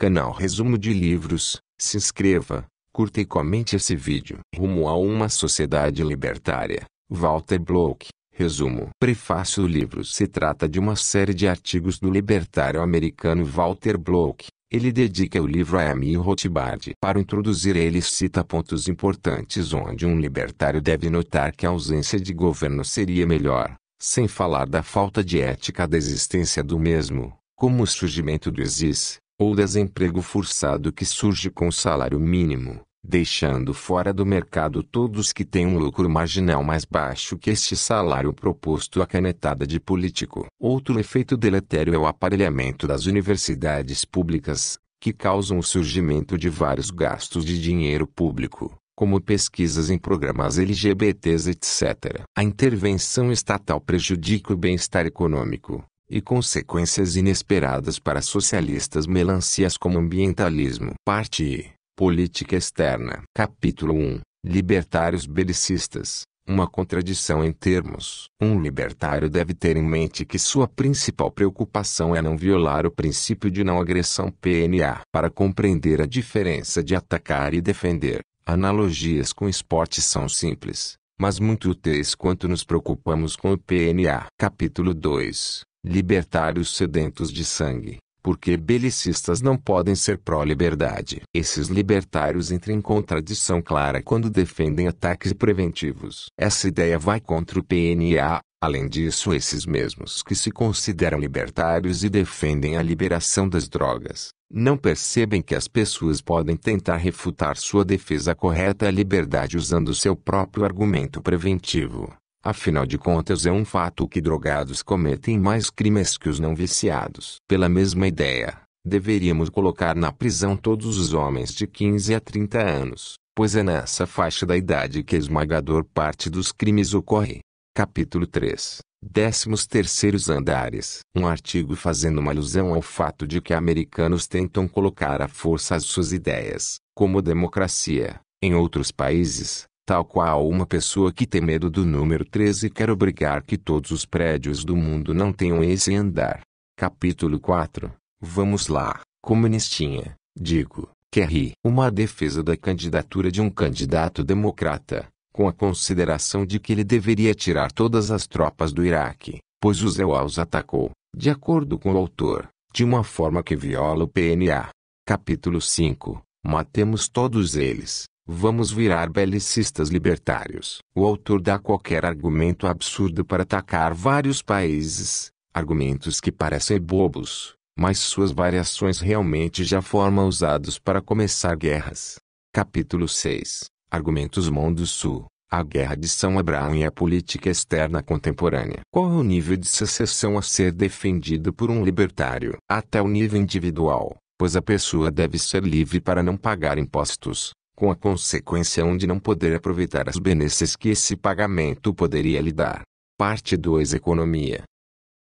Canal Resumo de Livros. Se inscreva, curta e comente esse vídeo. Rumo a uma sociedade libertária. Walter Block. Resumo. Prefácio do livro se trata de uma série de artigos do libertário americano Walter Block. Ele dedica o livro a Amy Rothbard. Para introduzir ele cita pontos importantes onde um libertário deve notar que a ausência de governo seria melhor, sem falar da falta de ética da existência do mesmo, como o surgimento do Exis, ou desemprego forçado que surge com o salário mínimo, deixando fora do mercado todos que têm um lucro marginal mais baixo que este salário proposto à canetada de político. Outro efeito deletério é o aparelhamento das universidades públicas, que causam o surgimento de vários gastos de dinheiro público, como pesquisas em programas LGBTs, etc. A intervenção estatal prejudica o bem-estar econômico, e consequências inesperadas para socialistas melancias como ambientalismo. Parte I. Política externa. Capítulo 1. Libertários belicistas. Uma contradição em termos. Um libertário deve ter em mente que sua principal preocupação é não violar o princípio de não agressão PNA. Para compreender a diferença de atacar e defender, analogias com esportes são simples, mas muito úteis quanto nos preocupamos com o PNA. Capítulo 2 libertar os sedentos de sangue, porque belicistas não podem ser pró-liberdade. Esses libertários entram em contradição clara quando defendem ataques preventivos. Essa ideia vai contra o PNA. Além disso, esses mesmos que se consideram libertários e defendem a liberação das drogas, não percebem que as pessoas podem tentar refutar sua defesa correta à liberdade usando seu próprio argumento preventivo. Afinal de contas é um fato que drogados cometem mais crimes que os não viciados. Pela mesma ideia, deveríamos colocar na prisão todos os homens de 15 a 30 anos, pois é nessa faixa da idade que a esmagador parte dos crimes ocorre. Capítulo 3 Décimos terceiros andares. Um artigo fazendo uma alusão ao fato de que americanos tentam colocar à força as suas ideias, como democracia, em outros países, tal qual uma pessoa que tem medo do número 13 quer obrigar que todos os prédios do mundo não tenham esse andar. Capítulo 4 Vamos lá, comunistinha, digo, Kerry, Uma defesa da candidatura de um candidato democrata, com a consideração de que ele deveria tirar todas as tropas do Iraque, pois o Zéu os atacou, de acordo com o autor, de uma forma que viola o PNA. Capítulo 5 Matemos todos eles. Vamos virar belicistas libertários. O autor dá qualquer argumento absurdo para atacar vários países, argumentos que parecem bobos, mas suas variações realmente já formam usados para começar guerras. Capítulo 6 Argumentos Mão do Sul A Guerra de São Abraão e a Política Externa Contemporânea. Qual é o nível de secessão a ser defendido por um libertário? Até o nível individual, pois a pessoa deve ser livre para não pagar impostos com a consequência de não poder aproveitar as benesses que esse pagamento poderia lhe dar. Parte 2 Economia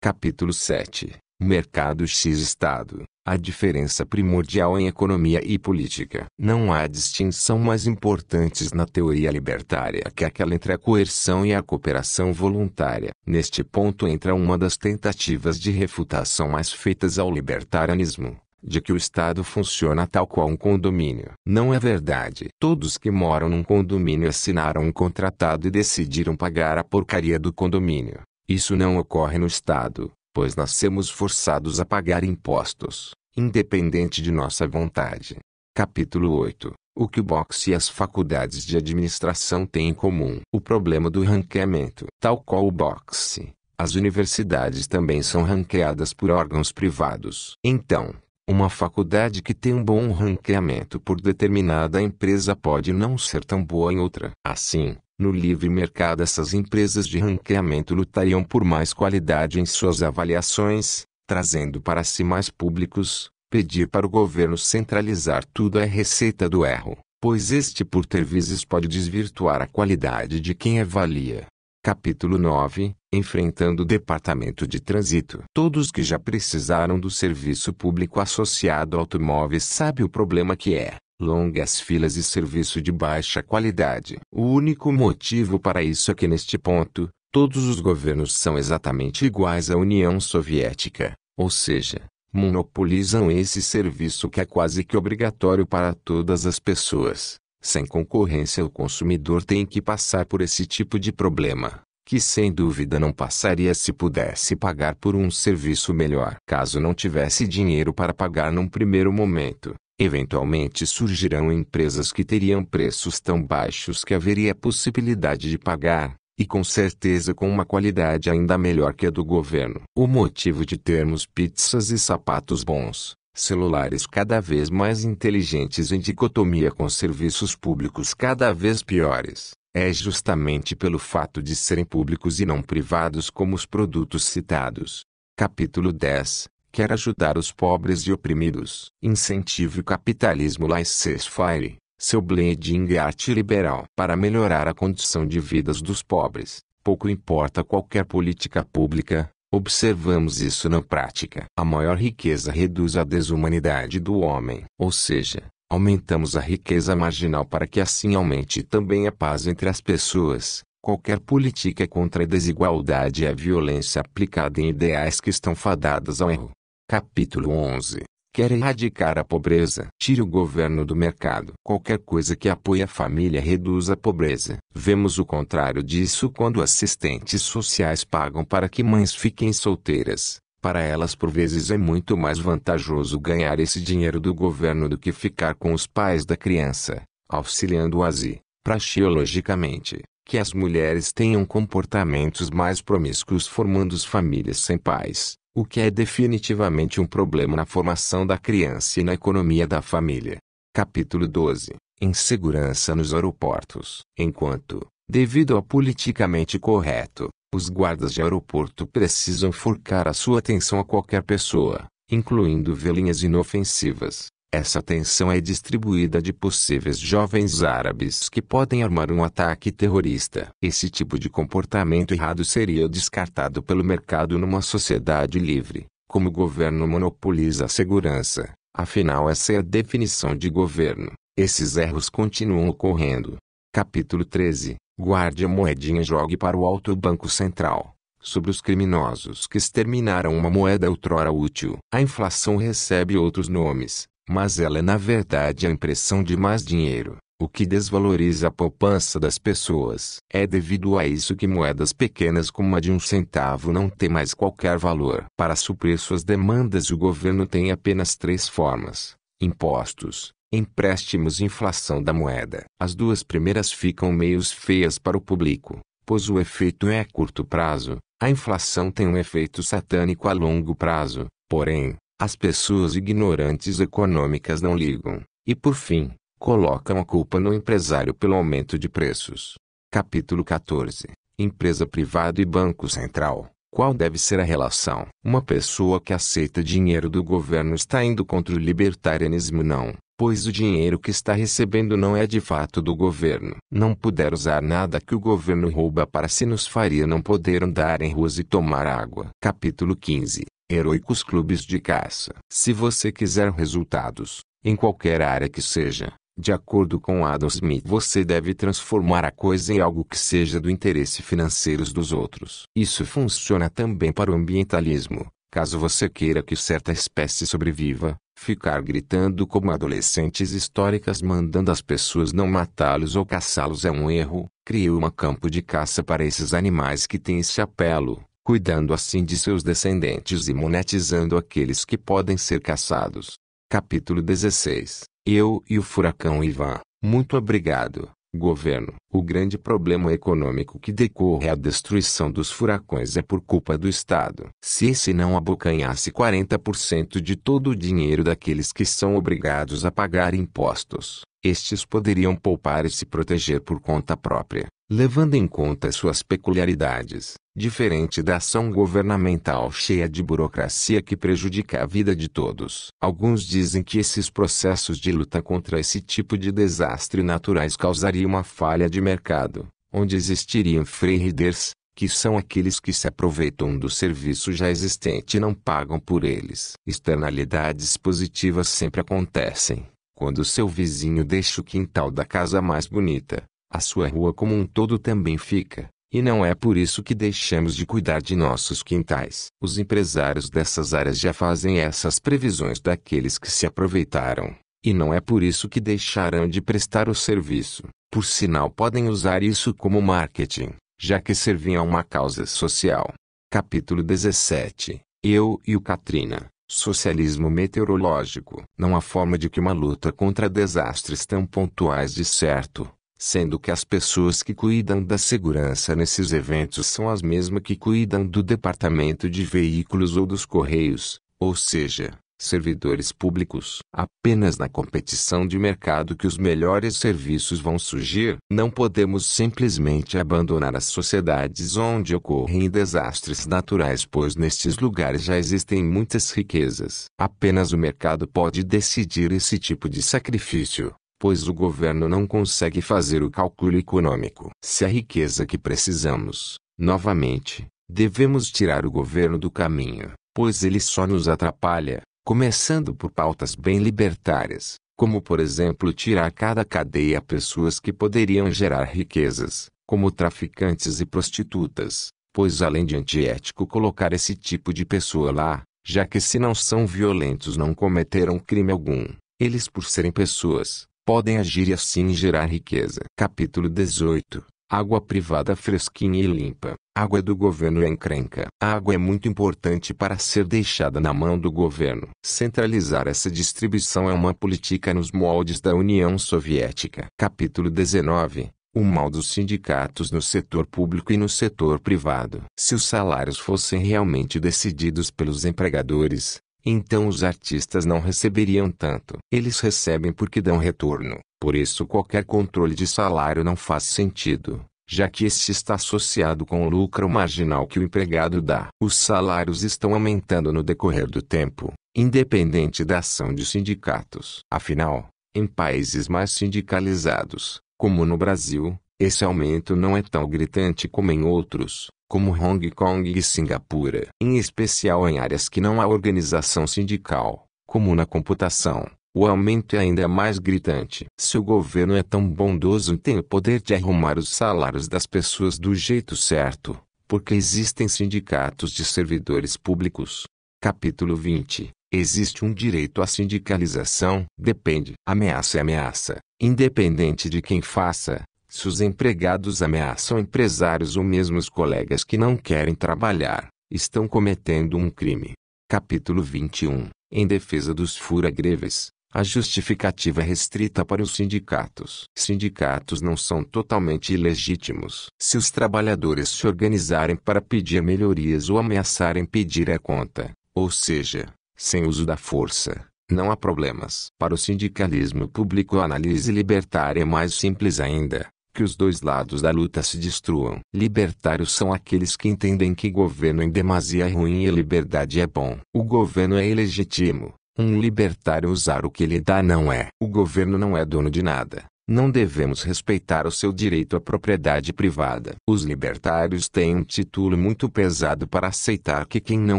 Capítulo 7 Mercado X Estado A diferença primordial em economia e política. Não há distinção mais importantes na teoria libertária que aquela entre a coerção e a cooperação voluntária. Neste ponto entra uma das tentativas de refutação mais feitas ao libertarianismo de que o Estado funciona tal qual um condomínio. Não é verdade. Todos que moram num condomínio assinaram um contratado e decidiram pagar a porcaria do condomínio. Isso não ocorre no Estado, pois nascemos forçados a pagar impostos, independente de nossa vontade. Capítulo 8 o que o boxe e as faculdades de administração têm em comum? O problema do ranqueamento. Tal qual o boxe, as universidades também são ranqueadas por órgãos privados. Então, uma faculdade que tem um bom ranqueamento por determinada empresa pode não ser tão boa em outra. Assim, no livre mercado essas empresas de ranqueamento lutariam por mais qualidade em suas avaliações, trazendo para si mais públicos. Pedir para o governo centralizar tudo é receita do erro, pois este por ter vezes pode desvirtuar a qualidade de quem avalia. Capítulo 9 enfrentando o Departamento de Trânsito. Todos que já precisaram do serviço público associado a automóveis sabem o problema que é. Longas filas e serviço de baixa qualidade. O único motivo para isso é que neste ponto, todos os governos são exatamente iguais à União Soviética, ou seja, monopolizam esse serviço que é quase que obrigatório para todas as pessoas. Sem concorrência, o consumidor tem que passar por esse tipo de problema que sem dúvida não passaria se pudesse pagar por um serviço melhor. Caso não tivesse dinheiro para pagar num primeiro momento, eventualmente surgirão empresas que teriam preços tão baixos que haveria possibilidade de pagar, e com certeza com uma qualidade ainda melhor que a do governo. O motivo de termos pizzas e sapatos bons, celulares cada vez mais inteligentes em dicotomia com serviços públicos cada vez piores, é justamente pelo fato de serem públicos e não privados como os produtos citados. Capítulo 10 Quer ajudar os pobres e oprimidos. Incentive o capitalismo laissez-faire, seu blending é arte liberal para melhorar a condição de vidas dos pobres. Pouco importa qualquer política pública, observamos isso na prática. A maior riqueza reduz a desumanidade do homem, ou seja, Aumentamos a riqueza marginal para que assim aumente também a paz entre as pessoas. Qualquer política contra a desigualdade é violência aplicada em ideais que estão fadados ao erro. Capítulo 11. Quer erradicar a pobreza? Tire o governo do mercado. Qualquer coisa que apoie a família reduz a pobreza. Vemos o contrário disso quando assistentes sociais pagam para que mães fiquem solteiras. Para elas por vezes é muito mais vantajoso ganhar esse dinheiro do governo do que ficar com os pais da criança, auxiliando-as e, praxeologicamente, que as mulheres tenham comportamentos mais promíscuos formando famílias sem pais, o que é definitivamente um problema na formação da criança e na economia da família. Capítulo 12 Insegurança nos aeroportos. Enquanto, devido ao politicamente correto, os guardas de aeroporto precisam forcar a sua atenção a qualquer pessoa, incluindo velhinhas inofensivas. Essa atenção é distribuída de possíveis jovens árabes que podem armar um ataque terrorista. Esse tipo de comportamento errado seria descartado pelo mercado numa sociedade livre, como o governo monopoliza a segurança. Afinal, essa é a definição de governo. Esses erros continuam ocorrendo. Capítulo 13 Guarde a moedinha e jogue para o alto Banco Central. Sobre os criminosos que exterminaram uma moeda outrora útil. A inflação recebe outros nomes, mas ela é na verdade a impressão de mais dinheiro. O que desvaloriza a poupança das pessoas. É devido a isso que moedas pequenas como a de um centavo não têm mais qualquer valor. Para suprir suas demandas, o governo tem apenas três formas: impostos, Empréstimos e inflação da moeda. As duas primeiras ficam meios feias para o público, pois o efeito é a curto prazo. A inflação tem um efeito satânico a longo prazo, porém, as pessoas ignorantes econômicas não ligam, e por fim, colocam a culpa no empresário pelo aumento de preços. Capítulo 14 Empresa privada e Banco Central. Qual deve ser a relação? Uma pessoa que aceita dinheiro do governo está indo contra o libertarianismo não pois o dinheiro que está recebendo não é de fato do governo. Não puder usar nada que o governo rouba para se nos faria não poder andar em ruas e tomar água. Capítulo 15. Heroicos clubes de caça. Se você quiser resultados, em qualquer área que seja, de acordo com Adam Smith, você deve transformar a coisa em algo que seja do interesse financeiro dos outros. Isso funciona também para o ambientalismo. Caso você queira que certa espécie sobreviva, Ficar gritando como adolescentes históricas mandando as pessoas não matá-los ou caçá-los é um erro. Criou um campo de caça para esses animais que têm esse apelo, cuidando assim de seus descendentes e monetizando aqueles que podem ser caçados. Capítulo 16 Eu e o Furacão Ivan, muito obrigado governo. O grande problema econômico que decorre à é destruição dos furacões é por culpa do Estado. Se esse não abocanhasse 40% de todo o dinheiro daqueles que são obrigados a pagar impostos, estes poderiam poupar e se proteger por conta própria levando em conta suas peculiaridades, diferente da ação governamental cheia de burocracia que prejudica a vida de todos. Alguns dizem que esses processos de luta contra esse tipo de desastre naturais causaria uma falha de mercado, onde existiriam freeriders, que são aqueles que se aproveitam do serviço já existente e não pagam por eles. Externalidades positivas sempre acontecem. Quando seu vizinho deixa o quintal da casa mais bonita, a sua rua como um todo também fica. E não é por isso que deixamos de cuidar de nossos quintais. Os empresários dessas áreas já fazem essas previsões daqueles que se aproveitaram. E não é por isso que deixarão de prestar o serviço. Por sinal, podem usar isso como marketing, já que servem a uma causa social. Capítulo 17 Eu e o Katrina Socialismo meteorológico. Não há forma de que uma luta contra desastres tão pontuais de certo sendo que as pessoas que cuidam da segurança nesses eventos são as mesmas que cuidam do departamento de veículos ou dos correios, ou seja, servidores públicos. Apenas na competição de mercado que os melhores serviços vão surgir. Não podemos simplesmente abandonar as sociedades onde ocorrem desastres naturais, pois nestes lugares já existem muitas riquezas. Apenas o mercado pode decidir esse tipo de sacrifício pois o governo não consegue fazer o cálculo econômico. Se a riqueza que precisamos, novamente, devemos tirar o governo do caminho, pois ele só nos atrapalha, começando por pautas bem libertárias, como por exemplo tirar cada cadeia pessoas que poderiam gerar riquezas, como traficantes e prostitutas, pois além de antiético colocar esse tipo de pessoa lá, já que se não são violentos não cometeram crime algum, eles por serem pessoas, podem agir e assim gerar riqueza. Capítulo 18 Água privada fresquinha e limpa. Água do governo é encrenca. A água é muito importante para ser deixada na mão do governo. Centralizar essa distribuição é uma política nos moldes da União Soviética. Capítulo 19 o mal dos sindicatos no setor público e no setor privado. Se os salários fossem realmente decididos pelos empregadores, então os artistas não receberiam tanto. Eles recebem porque dão retorno. Por isso qualquer controle de salário não faz sentido, já que este está associado com o lucro marginal que o empregado dá. Os salários estão aumentando no decorrer do tempo, independente da ação de sindicatos. Afinal, em países mais sindicalizados, como no Brasil, esse aumento não é tão gritante como em outros, como Hong Kong e Singapura, em especial em áreas que não há organização sindical, como na computação. O aumento é ainda mais gritante. Se o governo é tão bondoso e tem o poder de arrumar os salários das pessoas do jeito certo, porque existem sindicatos de servidores públicos. Capítulo 20. Existe um direito à sindicalização. Depende. Ameaça é ameaça, independente de quem faça. Se os empregados ameaçam empresários ou mesmo os colegas que não querem trabalhar, estão cometendo um crime. Capítulo 21 Em defesa dos fura-greves, a justificativa é restrita para os sindicatos. Sindicatos não são totalmente ilegítimos. Se os trabalhadores se organizarem para pedir melhorias ou ameaçarem pedir a conta, ou seja, sem uso da força, não há problemas. Para o sindicalismo público, a análise libertária é mais simples ainda que os dois lados da luta se destruam. Libertários são aqueles que entendem que governo em demasia é ruim e liberdade é bom. O governo é ilegítimo. Um libertário usar o que lhe dá não é. O governo não é dono de nada. Não devemos respeitar o seu direito à propriedade privada. Os libertários têm um título muito pesado para aceitar que quem não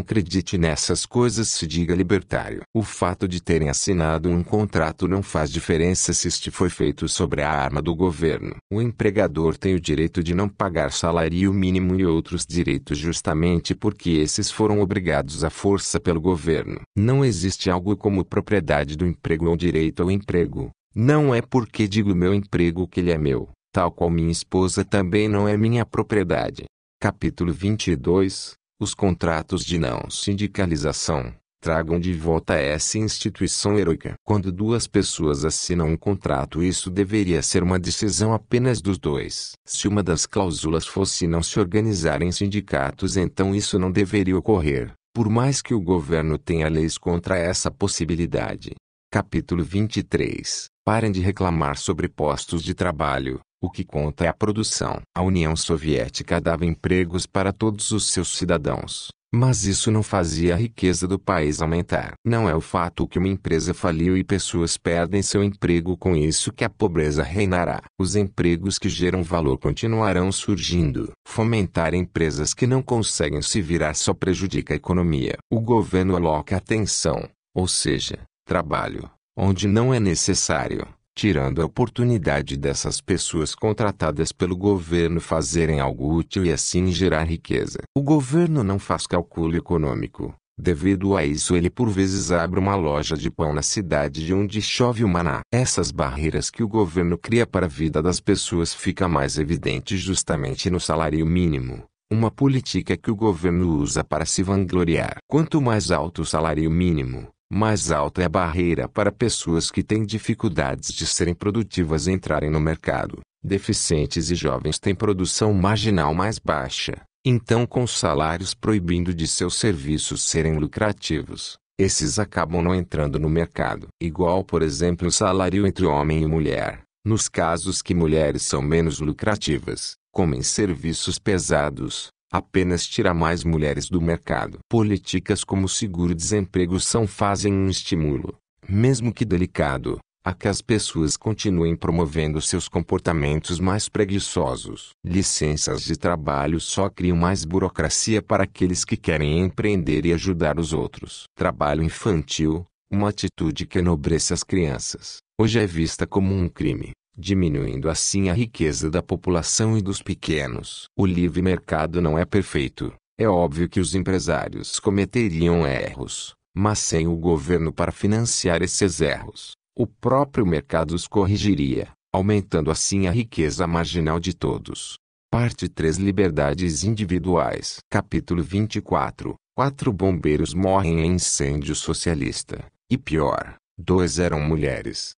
acredite nessas coisas se diga libertário. O fato de terem assinado um contrato não faz diferença se este foi feito sobre a arma do governo. O empregador tem o direito de não pagar salário mínimo e outros direitos justamente porque esses foram obrigados à força pelo governo. Não existe algo como propriedade do emprego ou direito ao emprego. Não é porque digo meu emprego que ele é meu, tal qual minha esposa também não é minha propriedade. Capítulo 22 Os contratos de não sindicalização tragam de volta essa instituição heroica. Quando duas pessoas assinam um contrato, isso deveria ser uma decisão apenas dos dois. Se uma das cláusulas fosse não se organizar em sindicatos, então isso não deveria ocorrer, por mais que o governo tenha leis contra essa possibilidade. Capítulo 23 Parem de reclamar sobre postos de trabalho. O que conta é a produção. A União Soviética dava empregos para todos os seus cidadãos, mas isso não fazia a riqueza do país aumentar. Não é o fato que uma empresa faliu e pessoas perdem seu emprego com isso que a pobreza reinará. Os empregos que geram valor continuarão surgindo. Fomentar empresas que não conseguem se virar só prejudica a economia. O governo aloca atenção, ou seja, trabalho onde não é necessário, tirando a oportunidade dessas pessoas contratadas pelo governo fazerem algo útil e assim gerar riqueza. O governo não faz cálculo econômico. Devido a isso, ele por vezes abre uma loja de pão na cidade de onde chove o maná. Essas barreiras que o governo cria para a vida das pessoas fica mais evidente justamente no salário mínimo, uma política que o governo usa para se vangloriar. Quanto mais alto o salário mínimo, mais alta é a barreira para pessoas que têm dificuldades de serem produtivas e entrarem no mercado. Deficientes e jovens têm produção marginal mais baixa, então, com salários proibindo de seus serviços serem lucrativos, esses acabam não entrando no mercado. Igual, por exemplo, o salário entre homem e mulher. Nos casos que mulheres são menos lucrativas, como em serviços pesados, apenas tira mais mulheres do mercado. Políticas como seguro-desemprego são fazem um estímulo, mesmo que delicado, a que as pessoas continuem promovendo seus comportamentos mais preguiçosos. Licenças de trabalho só criam mais burocracia para aqueles que querem empreender e ajudar os outros. Trabalho infantil, uma atitude que enobrece as crianças, hoje é vista como um crime diminuindo assim a riqueza da população e dos pequenos. O livre mercado não é perfeito. É óbvio que os empresários cometeriam erros, mas sem o governo para financiar esses erros, o próprio mercado os corrigiria, aumentando assim a riqueza marginal de todos. Parte 3 Liberdades individuais. Capítulo 24. Quatro bombeiros morrem em incêndio socialista. E pior, dois eram mulheres.